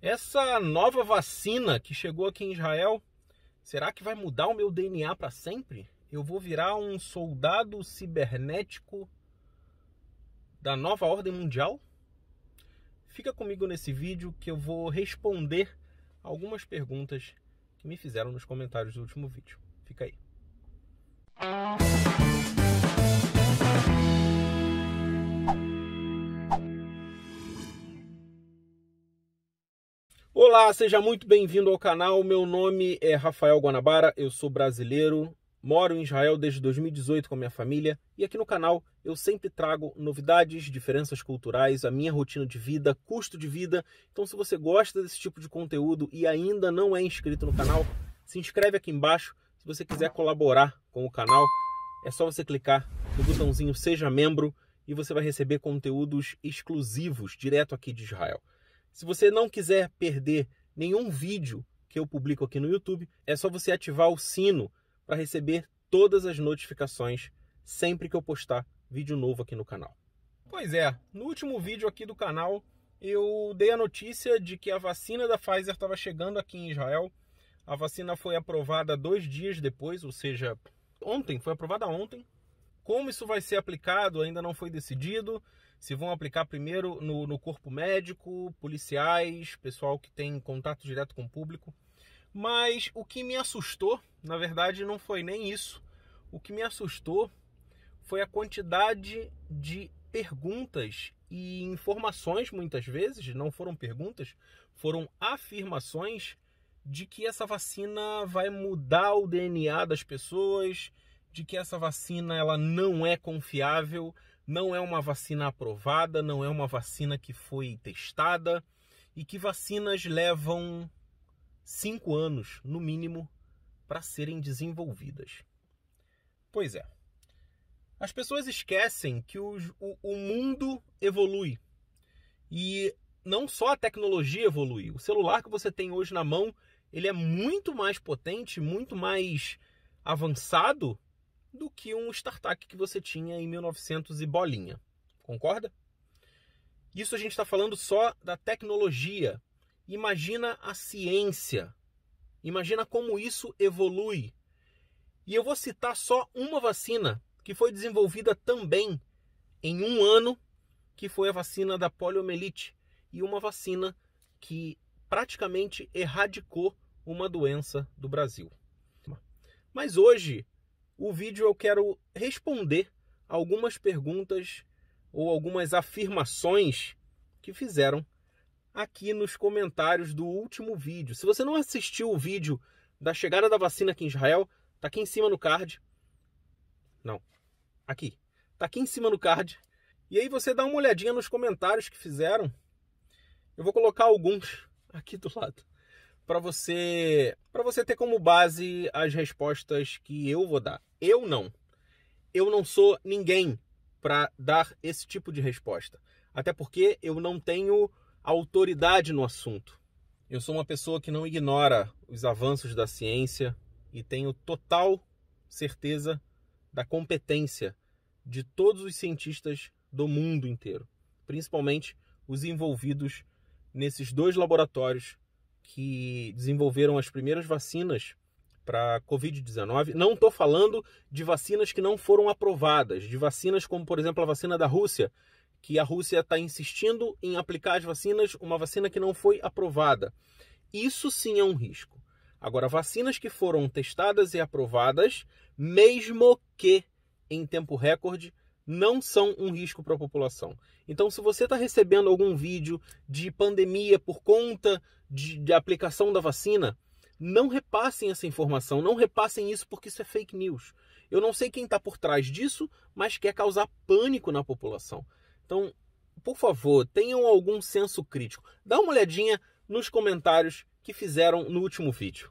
Essa nova vacina que chegou aqui em Israel, será que vai mudar o meu DNA para sempre? Eu vou virar um soldado cibernético da nova ordem mundial? Fica comigo nesse vídeo que eu vou responder algumas perguntas que me fizeram nos comentários do último vídeo. Fica aí. Olá, seja muito bem-vindo ao canal. Meu nome é Rafael Guanabara, eu sou brasileiro, moro em Israel desde 2018 com a minha família e aqui no canal eu sempre trago novidades, diferenças culturais, a minha rotina de vida, custo de vida. Então, se você gosta desse tipo de conteúdo e ainda não é inscrito no canal, se inscreve aqui embaixo. Se você quiser colaborar com o canal, é só você clicar no botãozinho Seja Membro e você vai receber conteúdos exclusivos direto aqui de Israel. Se você não quiser perder nenhum vídeo que eu publico aqui no YouTube, é só você ativar o sino para receber todas as notificações sempre que eu postar vídeo novo aqui no canal. Pois é, no último vídeo aqui do canal eu dei a notícia de que a vacina da Pfizer estava chegando aqui em Israel. A vacina foi aprovada dois dias depois, ou seja, ontem, foi aprovada ontem, como isso vai ser aplicado ainda não foi decidido. Se vão aplicar primeiro no, no corpo médico, policiais, pessoal que tem contato direto com o público. Mas o que me assustou, na verdade, não foi nem isso. O que me assustou foi a quantidade de perguntas e informações, muitas vezes, não foram perguntas, foram afirmações de que essa vacina vai mudar o DNA das pessoas, de que essa vacina ela não é confiável, não é uma vacina aprovada, não é uma vacina que foi testada e que vacinas levam cinco anos, no mínimo, para serem desenvolvidas. Pois é. As pessoas esquecem que o, o mundo evolui. E não só a tecnologia evolui. O celular que você tem hoje na mão, ele é muito mais potente, muito mais avançado do que um startup que você tinha em 1900 e bolinha. Concorda? Isso a gente está falando só da tecnologia. Imagina a ciência. Imagina como isso evolui. E eu vou citar só uma vacina que foi desenvolvida também em um ano, que foi a vacina da poliomielite. E uma vacina que praticamente erradicou uma doença do Brasil. Mas hoje o vídeo eu quero responder algumas perguntas ou algumas afirmações que fizeram aqui nos comentários do último vídeo. Se você não assistiu o vídeo da chegada da vacina aqui em Israel, tá aqui em cima no card. Não. Aqui. Tá aqui em cima no card. E aí você dá uma olhadinha nos comentários que fizeram. Eu vou colocar alguns aqui do lado para você para você ter como base as respostas que eu vou dar. Eu não. Eu não sou ninguém para dar esse tipo de resposta. Até porque eu não tenho autoridade no assunto. Eu sou uma pessoa que não ignora os avanços da ciência e tenho total certeza da competência de todos os cientistas do mundo inteiro, principalmente os envolvidos nesses dois laboratórios que desenvolveram as primeiras vacinas para Covid-19. Não estou falando de vacinas que não foram aprovadas, de vacinas como, por exemplo, a vacina da Rússia, que a Rússia está insistindo em aplicar as vacinas, uma vacina que não foi aprovada. Isso sim é um risco. Agora, vacinas que foram testadas e aprovadas, mesmo que em tempo recorde, não são um risco para a população. Então, se você está recebendo algum vídeo de pandemia por conta de, de, aplicação da vacina, não repassem essa informação, não repassem isso porque isso é fake news. Eu não sei quem está por trás disso, mas quer causar pânico na população. Então, por favor, tenham algum senso crítico. Dá uma olhadinha nos comentários que fizeram no último vídeo.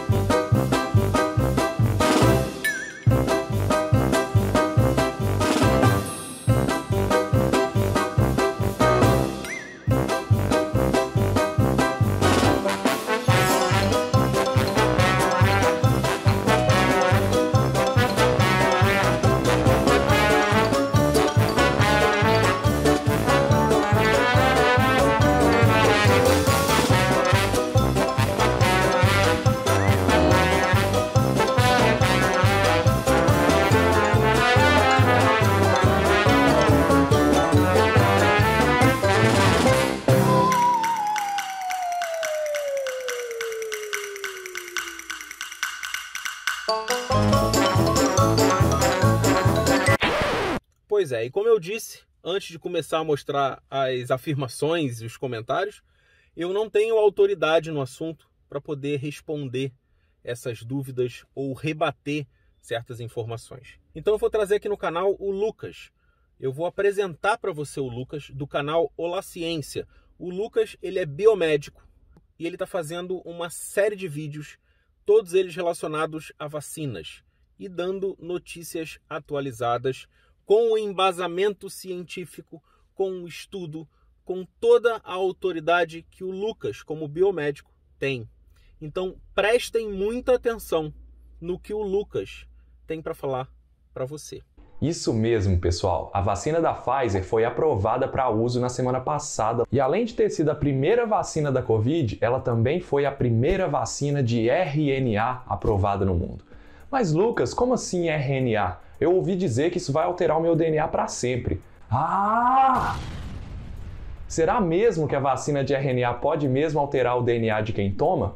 É, e como eu disse, antes de começar a mostrar as afirmações e os comentários, eu não tenho autoridade no assunto para poder responder essas dúvidas ou rebater certas informações. Então eu vou trazer aqui no canal o Lucas. Eu vou apresentar para você o Lucas do canal Olá Ciência. O Lucas, ele é biomédico e ele está fazendo uma série de vídeos, todos eles relacionados a vacinas e dando notícias atualizadas com o embasamento científico, com o estudo, com toda a autoridade que o Lucas, como biomédico, tem. Então, prestem muita atenção no que o Lucas tem para falar para você. Isso mesmo, pessoal. A vacina da Pfizer foi aprovada para uso na semana passada. E além de ter sido a primeira vacina da Covid, ela também foi a primeira vacina de RNA aprovada no mundo. Mas Lucas, como assim RNA? eu ouvi dizer que isso vai alterar o meu DNA para sempre. Ah! Será mesmo que a vacina de RNA pode mesmo alterar o DNA de quem toma?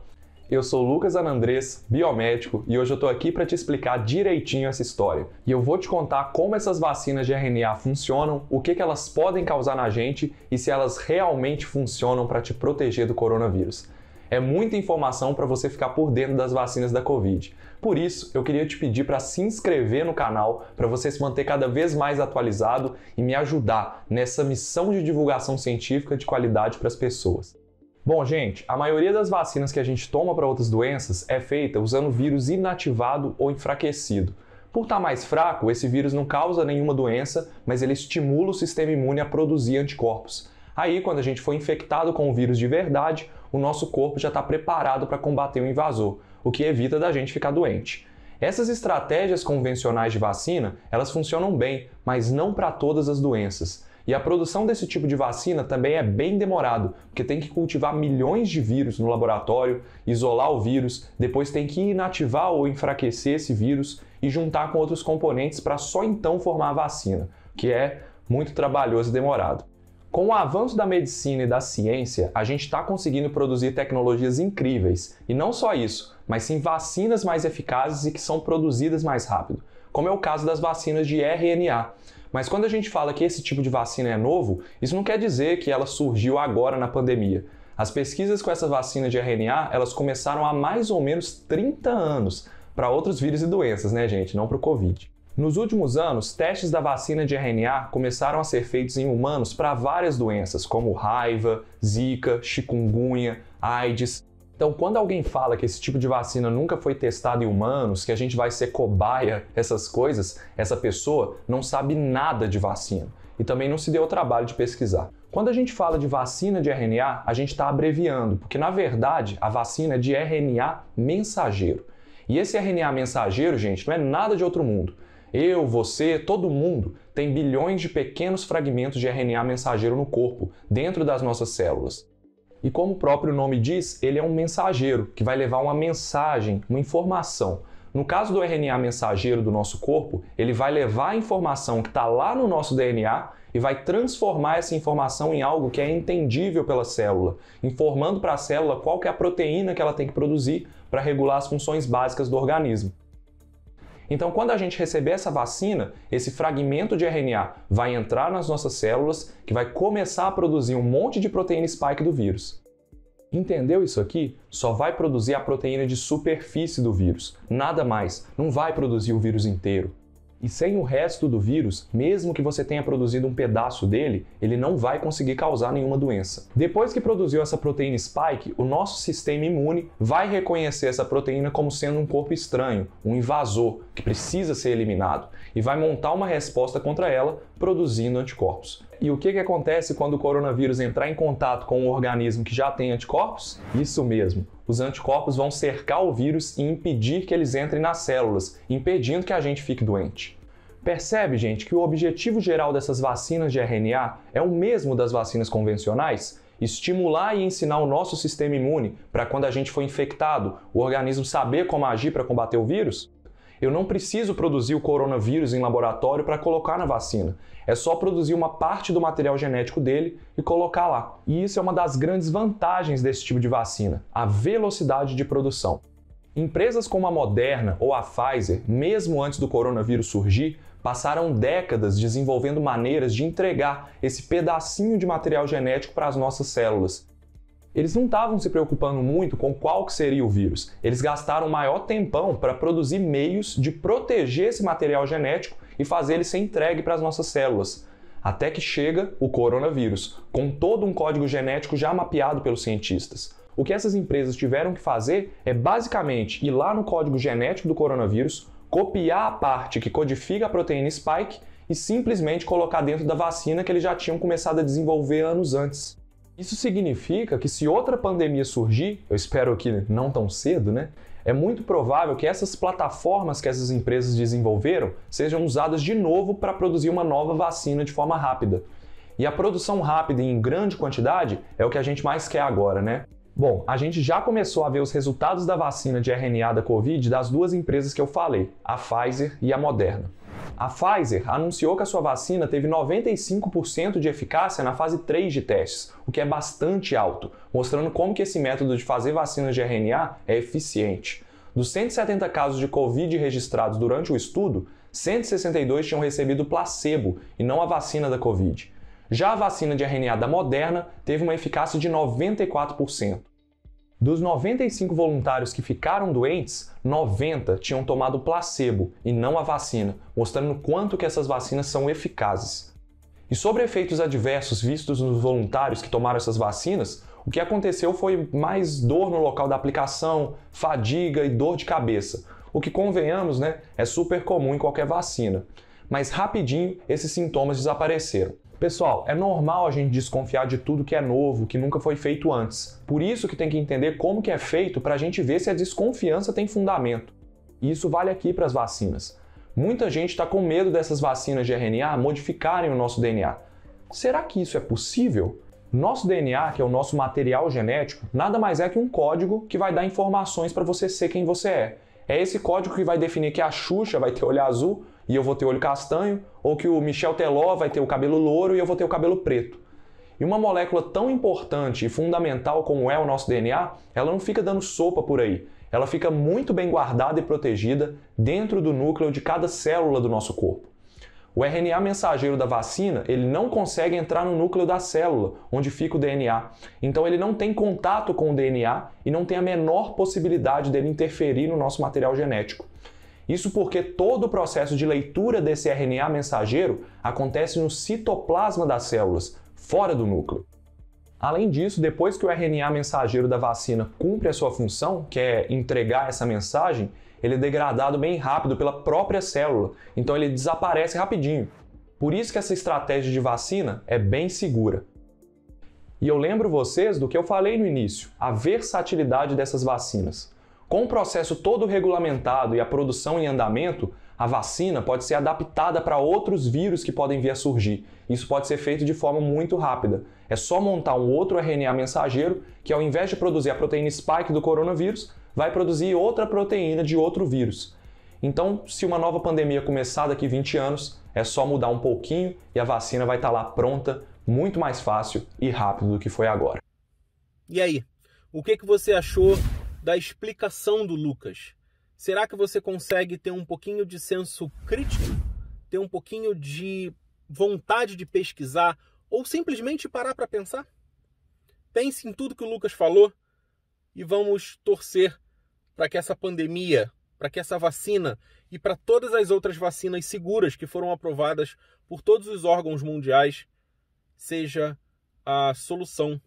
Eu sou Lucas Anandrés, biomédico, e hoje eu tô aqui para te explicar direitinho essa história. E eu vou te contar como essas vacinas de RNA funcionam, o que, que elas podem causar na gente e se elas realmente funcionam para te proteger do coronavírus. É muita informação para você ficar por dentro das vacinas da Covid. Por isso, eu queria te pedir para se inscrever no canal, para você se manter cada vez mais atualizado e me ajudar nessa missão de divulgação científica de qualidade para as pessoas. Bom, gente, a maioria das vacinas que a gente toma para outras doenças é feita usando vírus inativado ou enfraquecido. Por estar tá mais fraco, esse vírus não causa nenhuma doença, mas ele estimula o sistema imune a produzir anticorpos. Aí, quando a gente for infectado com o vírus de verdade, o nosso corpo já está preparado para combater o invasor o que evita da gente ficar doente. Essas estratégias convencionais de vacina, elas funcionam bem, mas não para todas as doenças. E a produção desse tipo de vacina também é bem demorado, porque tem que cultivar milhões de vírus no laboratório, isolar o vírus, depois tem que inativar ou enfraquecer esse vírus e juntar com outros componentes para só então formar a vacina, que é muito trabalhoso e demorado. Com o avanço da medicina e da ciência, a gente está conseguindo produzir tecnologias incríveis. E não só isso, mas sim vacinas mais eficazes e que são produzidas mais rápido, como é o caso das vacinas de RNA. Mas quando a gente fala que esse tipo de vacina é novo, isso não quer dizer que ela surgiu agora na pandemia. As pesquisas com essa vacina de RNA, elas começaram há mais ou menos 30 anos para outros vírus e doenças, né, gente, não para o COVID. Nos últimos anos, testes da vacina de RNA começaram a ser feitos em humanos para várias doenças, como raiva, zika, chikungunya, AIDS. Então, quando alguém fala que esse tipo de vacina nunca foi testado em humanos, que a gente vai ser cobaia, essas coisas, essa pessoa não sabe nada de vacina e também não se deu o trabalho de pesquisar. Quando a gente fala de vacina de RNA, a gente está abreviando, porque na verdade a vacina é de RNA mensageiro. E esse RNA mensageiro, gente, não é nada de outro mundo. Eu, você, todo mundo tem bilhões de pequenos fragmentos de RNA mensageiro no corpo, dentro das nossas células. E como o próprio nome diz, ele é um mensageiro que vai levar uma mensagem, uma informação. No caso do RNA mensageiro do nosso corpo, ele vai levar a informação que está lá no nosso DNA e vai transformar essa informação em algo que é entendível pela célula, informando para a célula qual que é a proteína que ela tem que produzir para regular as funções básicas do organismo. Então, quando a gente receber essa vacina, esse fragmento de RNA vai entrar nas nossas células, que vai começar a produzir um monte de proteína spike do vírus. Entendeu isso aqui? Só vai produzir a proteína de superfície do vírus, nada mais. Não vai produzir o vírus inteiro. E sem o resto do vírus, mesmo que você tenha produzido um pedaço dele, ele não vai conseguir causar nenhuma doença. Depois que produziu essa proteína spike, o nosso sistema imune vai reconhecer essa proteína como sendo um corpo estranho, um invasor que precisa ser eliminado, e vai montar uma resposta contra ela produzindo anticorpos. E o que, que acontece quando o coronavírus entrar em contato com um organismo que já tem anticorpos? Isso mesmo. Os anticorpos vão cercar o vírus e impedir que eles entrem nas células, impedindo que a gente fique doente. Percebe, gente, que o objetivo geral dessas vacinas de RNA é o mesmo das vacinas convencionais? Estimular e ensinar o nosso sistema imune para quando a gente for infectado, o organismo saber como agir para combater o vírus? Eu não preciso produzir o coronavírus em laboratório para colocar na vacina. É só produzir uma parte do material genético dele e colocar lá. E isso é uma das grandes vantagens desse tipo de vacina, a velocidade de produção. Empresas como a Moderna ou a Pfizer, mesmo antes do coronavírus surgir, passaram décadas desenvolvendo maneiras de entregar esse pedacinho de material genético para as nossas células eles não estavam se preocupando muito com qual que seria o vírus. Eles gastaram maior tempão para produzir meios de proteger esse material genético e fazer ele ser entregue para as nossas células. Até que chega o coronavírus, com todo um código genético já mapeado pelos cientistas. O que essas empresas tiveram que fazer é basicamente ir lá no código genético do coronavírus, copiar a parte que codifica a proteína spike e simplesmente colocar dentro da vacina que eles já tinham começado a desenvolver anos antes. Isso significa que se outra pandemia surgir, eu espero que não tão cedo, né? É muito provável que essas plataformas que essas empresas desenvolveram sejam usadas de novo para produzir uma nova vacina de forma rápida. E a produção rápida e em grande quantidade é o que a gente mais quer agora, né? Bom, a gente já começou a ver os resultados da vacina de RNA da Covid das duas empresas que eu falei, a Pfizer e a Moderna. A Pfizer anunciou que a sua vacina teve 95% de eficácia na fase 3 de testes, o que é bastante alto, mostrando como que esse método de fazer vacinas de RNA é eficiente. Dos 170 casos de Covid registrados durante o estudo, 162 tinham recebido placebo e não a vacina da Covid. Já a vacina de RNA da Moderna teve uma eficácia de 94%. Dos 95 voluntários que ficaram doentes, 90 tinham tomado placebo e não a vacina, mostrando quanto que essas vacinas são eficazes. E sobre efeitos adversos vistos nos voluntários que tomaram essas vacinas, o que aconteceu foi mais dor no local da aplicação, fadiga e dor de cabeça, o que convenhamos, né, é super comum em qualquer vacina. Mas rapidinho esses sintomas desapareceram. Pessoal, é normal a gente desconfiar de tudo que é novo, que nunca foi feito antes. Por isso que tem que entender como que é feito para a gente ver se a desconfiança tem fundamento. E isso vale aqui para as vacinas. Muita gente está com medo dessas vacinas de RNA modificarem o nosso DNA. Será que isso é possível? Nosso DNA, que é o nosso material genético, nada mais é que um código que vai dar informações para você ser quem você é. É esse código que vai definir que a Xuxa vai ter olho azul e eu vou ter olho castanho, ou que o Michel Teló vai ter o cabelo louro e eu vou ter o cabelo preto. E uma molécula tão importante e fundamental como é o nosso DNA, ela não fica dando sopa por aí. Ela fica muito bem guardada e protegida dentro do núcleo de cada célula do nosso corpo. O RNA mensageiro da vacina, ele não consegue entrar no núcleo da célula, onde fica o DNA. Então ele não tem contato com o DNA e não tem a menor possibilidade dele interferir no nosso material genético. Isso porque todo o processo de leitura desse RNA mensageiro acontece no citoplasma das células, fora do núcleo. Além disso, depois que o RNA mensageiro da vacina cumpre a sua função, que é entregar essa mensagem, ele é degradado bem rápido pela própria célula, então ele desaparece rapidinho. Por isso que essa estratégia de vacina é bem segura. E eu lembro vocês do que eu falei no início, a versatilidade dessas vacinas. Com o processo todo regulamentado e a produção em andamento, a vacina pode ser adaptada para outros vírus que podem vir a surgir. Isso pode ser feito de forma muito rápida. É só montar um outro RNA mensageiro que, ao invés de produzir a proteína spike do coronavírus, vai produzir outra proteína de outro vírus. Então, se uma nova pandemia começar daqui 20 anos, é só mudar um pouquinho e a vacina vai estar tá lá pronta, muito mais fácil e rápido do que foi agora. E aí, o que, que você achou da explicação do Lucas. Será que você consegue ter um pouquinho de senso crítico, ter um pouquinho de vontade de pesquisar ou simplesmente parar para pensar? Pense em tudo que o Lucas falou e vamos torcer para que essa pandemia, para que essa vacina e para todas as outras vacinas seguras que foram aprovadas por todos os órgãos mundiais seja a solução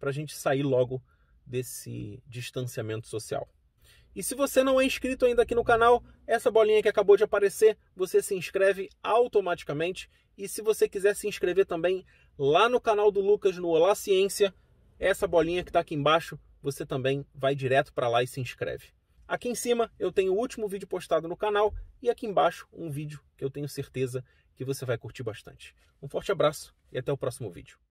para a gente sair logo desse distanciamento social. E se você não é inscrito ainda aqui no canal, essa bolinha que acabou de aparecer, você se inscreve automaticamente. E se você quiser se inscrever também lá no canal do Lucas no Olá Ciência, essa bolinha que está aqui embaixo, você também vai direto para lá e se inscreve. Aqui em cima eu tenho o último vídeo postado no canal e aqui embaixo um vídeo que eu tenho certeza que você vai curtir bastante. Um forte abraço e até o próximo vídeo.